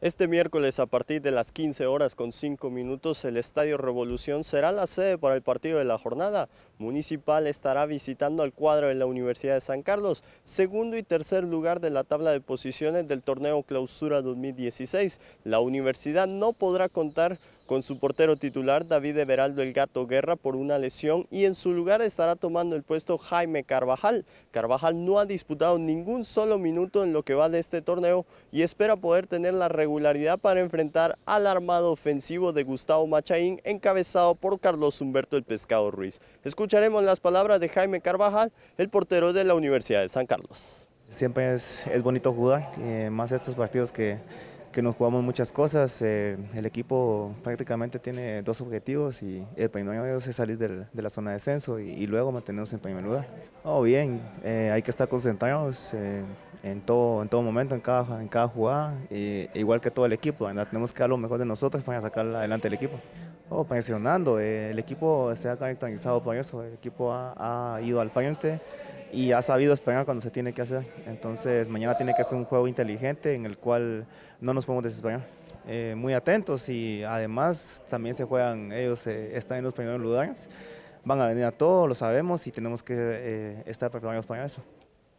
Este miércoles a partir de las 15 horas con 5 minutos el Estadio Revolución será la sede para el partido de la jornada, Municipal estará visitando al cuadro de la Universidad de San Carlos, segundo y tercer lugar de la tabla de posiciones del torneo Clausura 2016. La universidad no podrá contar con su portero titular David Everaldo El Gato Guerra por una lesión y en su lugar estará tomando el puesto Jaime Carvajal. Carvajal no ha disputado ningún solo minuto en lo que va de este torneo y espera poder tener la regularidad para enfrentar al armado ofensivo de Gustavo Machaín encabezado por Carlos Humberto El Pescado Ruiz escucharemos las palabras de Jaime Carvajal, el portero de la Universidad de San Carlos. Siempre es, bonito jugar, eh, más estos partidos que, nos jugamos muchas cosas. Eh, el equipo prácticamente tiene dos objetivos y el primero es salir de la zona de descenso y, luego mantenernos en primer lugar. Oh, bien, eh, hay que estar concentrados en todo, momento, en cada, en cada jugada, e igual que todo el equipo. Tenemos que dar lo mejor de nosotros para sacar adelante el equipo. Oh, presionando, eh, el equipo se ha caracterizado por eso, el equipo ha, ido al frente y ha sabido esperar cuando se tiene que hacer. Entonces mañana tiene que ser un juego inteligente en el cual no nos podemos desesperar. Eh, muy atentos y además también se juegan, ellos eh, están en los primeros lugares, van a venir a todos, lo sabemos y tenemos que estar preparados para eso.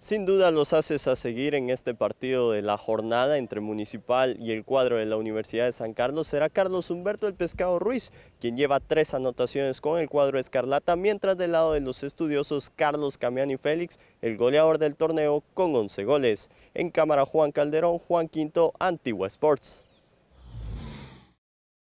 Sin duda los haces a seguir en este partido de la jornada entre Municipal y el cuadro de la Universidad de San Carlos será Carlos Humberto El Pescado Ruiz, quien lleva tres anotaciones con el cuadro Escarlata, mientras del lado de los estudiosos Carlos Camiani Félix, el goleador del torneo con 11 goles. En cámara Juan Calderón, Juan Quinto, Antigua Sports.